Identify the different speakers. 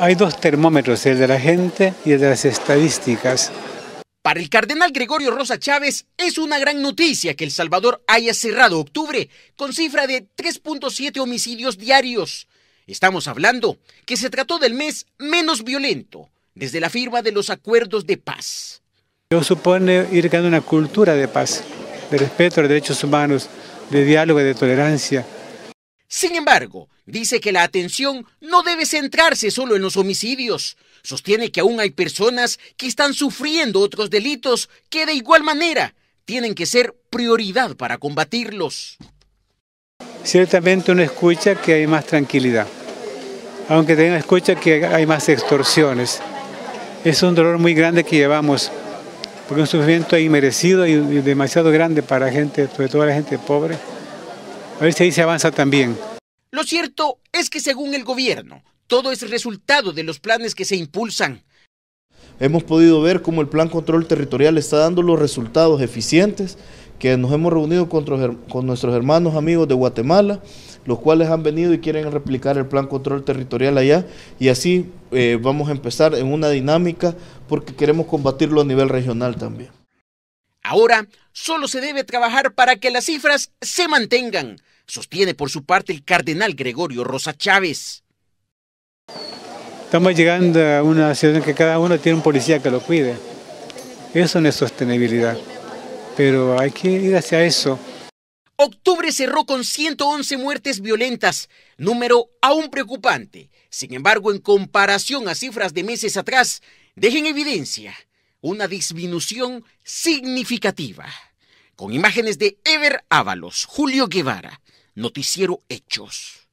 Speaker 1: Hay dos termómetros, el de la gente y el de las estadísticas.
Speaker 2: Para el cardenal Gregorio Rosa Chávez es una gran noticia que El Salvador haya cerrado octubre con cifra de 3.7 homicidios diarios. Estamos hablando que se trató del mes menos violento desde la firma de los acuerdos de paz.
Speaker 1: Yo supone ir ganando una cultura de paz, de respeto a los derechos humanos, de diálogo y de tolerancia.
Speaker 2: Sin embargo, dice que la atención no debe centrarse solo en los homicidios. Sostiene que aún hay personas que están sufriendo otros delitos que de igual manera tienen que ser prioridad para combatirlos.
Speaker 1: Ciertamente uno escucha que hay más tranquilidad, aunque también escucha que hay más extorsiones. Es un dolor muy grande que llevamos, porque es un sufrimiento inmerecido y demasiado grande para gente, sobre todo la gente pobre.
Speaker 3: A ver si ahí se avanza también.
Speaker 2: Lo cierto es que según el gobierno, todo es resultado de los planes que se impulsan.
Speaker 3: Hemos podido ver cómo el plan control territorial está dando los resultados eficientes que nos hemos reunido con, nuestros hermanos amigos de Guatemala, los cuales han venido y quieren replicar el plan control territorial allá y así eh, vamos a empezar en una dinámica porque queremos combatirlo a nivel regional también.
Speaker 2: Ahora solo se debe trabajar para que las cifras se mantengan, sostiene por su parte el cardenal Gregorio Rosa Chávez.
Speaker 1: Estamos llegando a una situación que cada uno tiene un policía que lo cuide. Eso no es sostenibilidad, pero hay que ir hacia eso.
Speaker 2: Octubre cerró con 111 muertes violentas, número aún preocupante. Sin embargo, en comparación a cifras de meses atrás, dejen evidencia una disminución significativa. Con imágenes de Ever Ábalos, Julio Guevara, Noticiero Hechos.